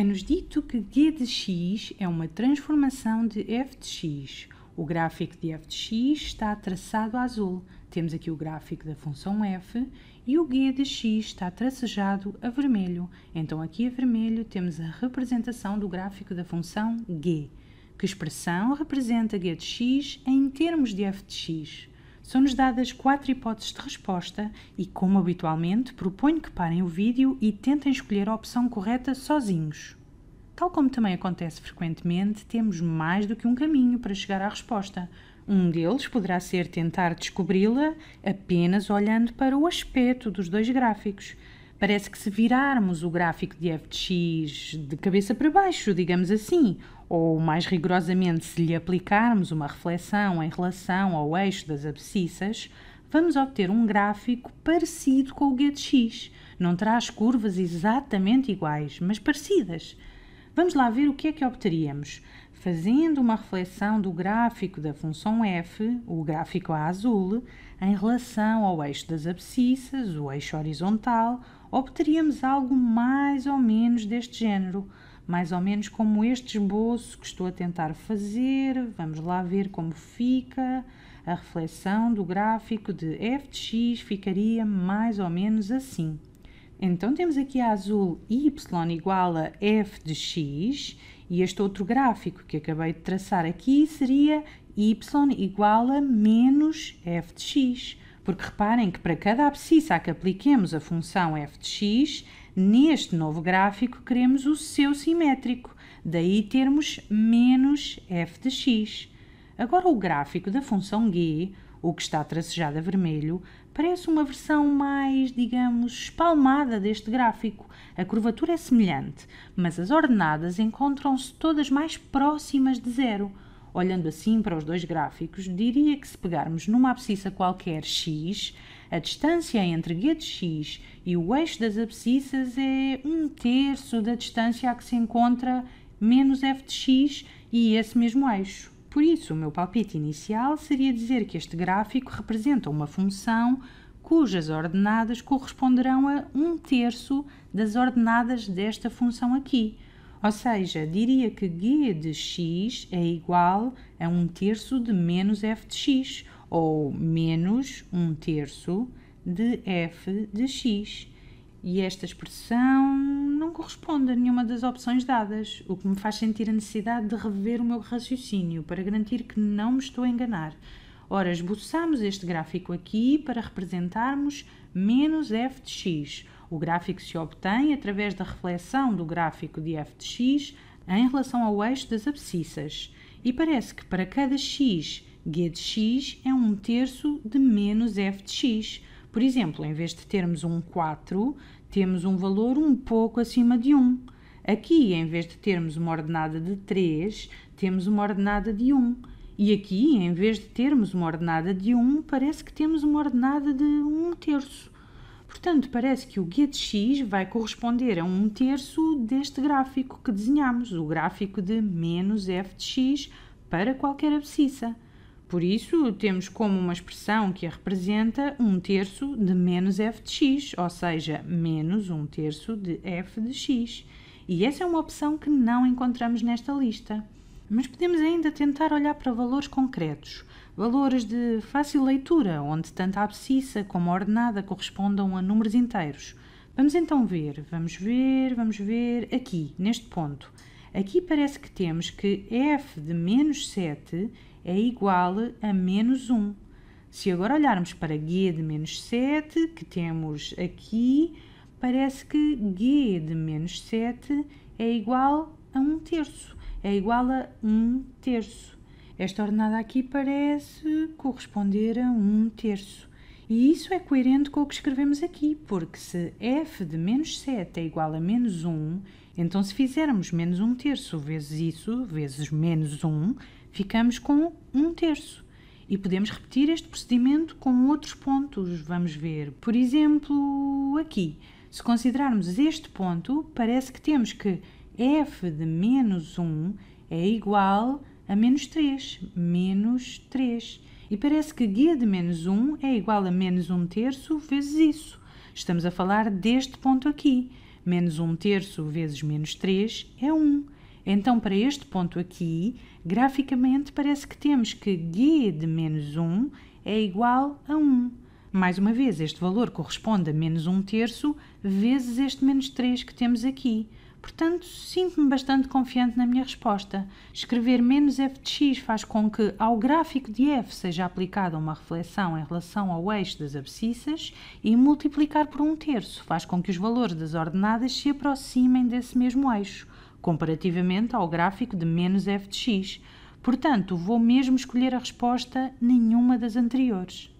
É-nos dito que g de x é uma transformação de f de x. O gráfico de f de x está traçado a azul. Temos aqui o gráfico da função f e o g de x está tracejado a vermelho. Então aqui a vermelho temos a representação do gráfico da função g. Que expressão representa g de x em termos de f de x? São-nos dadas quatro hipóteses de resposta e, como habitualmente, proponho que parem o vídeo e tentem escolher a opção correta sozinhos. Tal como também acontece frequentemente, temos mais do que um caminho para chegar à resposta. Um deles poderá ser tentar descobri-la apenas olhando para o aspecto dos dois gráficos. Parece que se virarmos o gráfico de f de cabeça para baixo, digamos assim, ou mais rigorosamente se lhe aplicarmos uma reflexão em relação ao eixo das abscissas, vamos obter um gráfico parecido com o g de x. Não as curvas exatamente iguais, mas parecidas. Vamos lá ver o que é que obteríamos. Fazendo uma reflexão do gráfico da função f, o gráfico a azul, em relação ao eixo das abscissas, o eixo horizontal, obteríamos algo mais ou menos deste género, mais ou menos como este esboço que estou a tentar fazer. Vamos lá ver como fica. A reflexão do gráfico de f de x ficaria mais ou menos assim. Então temos aqui a azul y igual a f de x e este outro gráfico que acabei de traçar aqui seria y igual a menos f de x porque reparem que para cada abscissa a que apliquemos a função f de x, neste novo gráfico queremos o seu simétrico, daí termos menos f de x. Agora o gráfico da função g, o que está tracejado a vermelho, parece uma versão mais, digamos, espalmada deste gráfico. A curvatura é semelhante, mas as ordenadas encontram-se todas mais próximas de zero. Olhando assim para os dois gráficos, diria que se pegarmos numa abscissa qualquer x, a distância entre guia x e o eixo das abscissas é um terço da distância a que se encontra menos f de x e esse mesmo eixo. Por isso, o meu palpite inicial seria dizer que este gráfico representa uma função cujas ordenadas corresponderão a um terço das ordenadas desta função aqui. Ou seja, diria que g de x é igual a 1 terço de menos f de x, ou menos 1 terço de f de x. E esta expressão não corresponde a nenhuma das opções dadas, o que me faz sentir a necessidade de rever o meu raciocínio para garantir que não me estou a enganar. Ora, esboçamos este gráfico aqui para representarmos menos f de x, o gráfico se obtém através da reflexão do gráfico de f de x em relação ao eixo das abscissas e parece que para cada x, g de x é um terço de menos f de x. Por exemplo, em vez de termos um 4, temos um valor um pouco acima de 1. Aqui, em vez de termos uma ordenada de 3, temos uma ordenada de 1. E aqui, em vez de termos uma ordenada de 1, parece que temos uma ordenada de 1 terço. Portanto, parece que o guia de x vai corresponder a um terço deste gráfico que desenhamos, o gráfico de menos f de x para qualquer abscissa. Por isso, temos como uma expressão que a representa um terço de menos f de x, ou seja, menos um terço de f de x. E essa é uma opção que não encontramos nesta lista. Mas podemos ainda tentar olhar para valores concretos, valores de fácil leitura, onde tanto a abscissa como a ordenada correspondam a números inteiros. Vamos então ver, vamos ver, vamos ver aqui, neste ponto. Aqui parece que temos que f de menos 7 é igual a menos 1. Se agora olharmos para g de menos 7, que temos aqui, parece que g de menos 7 é igual a 1 terço é igual a 1 terço. Esta ordenada aqui parece corresponder a 1 terço. E isso é coerente com o que escrevemos aqui, porque se f de menos 7 é igual a menos 1, então se fizermos menos 1 terço vezes isso, vezes menos 1, ficamos com 1 terço. E podemos repetir este procedimento com outros pontos, vamos ver. Por exemplo, aqui. Se considerarmos este ponto, parece que temos que f de menos 1 é igual a menos 3, menos 3. E parece que guia de menos 1 é igual a menos 1 terço vezes isso. Estamos a falar deste ponto aqui. Menos 1 terço vezes menos 3 é 1. Então, para este ponto aqui, graficamente parece que temos que guia de menos 1 é igual a 1. Mais uma vez, este valor corresponde a menos 1 terço vezes este menos 3 que temos aqui. Portanto, sinto-me bastante confiante na minha resposta. Escrever menos f de x faz com que, ao gráfico de f, seja aplicada uma reflexão em relação ao eixo das abscissas e multiplicar por um terço faz com que os valores das ordenadas se aproximem desse mesmo eixo, comparativamente ao gráfico de menos f de x. Portanto, vou mesmo escolher a resposta nenhuma das anteriores.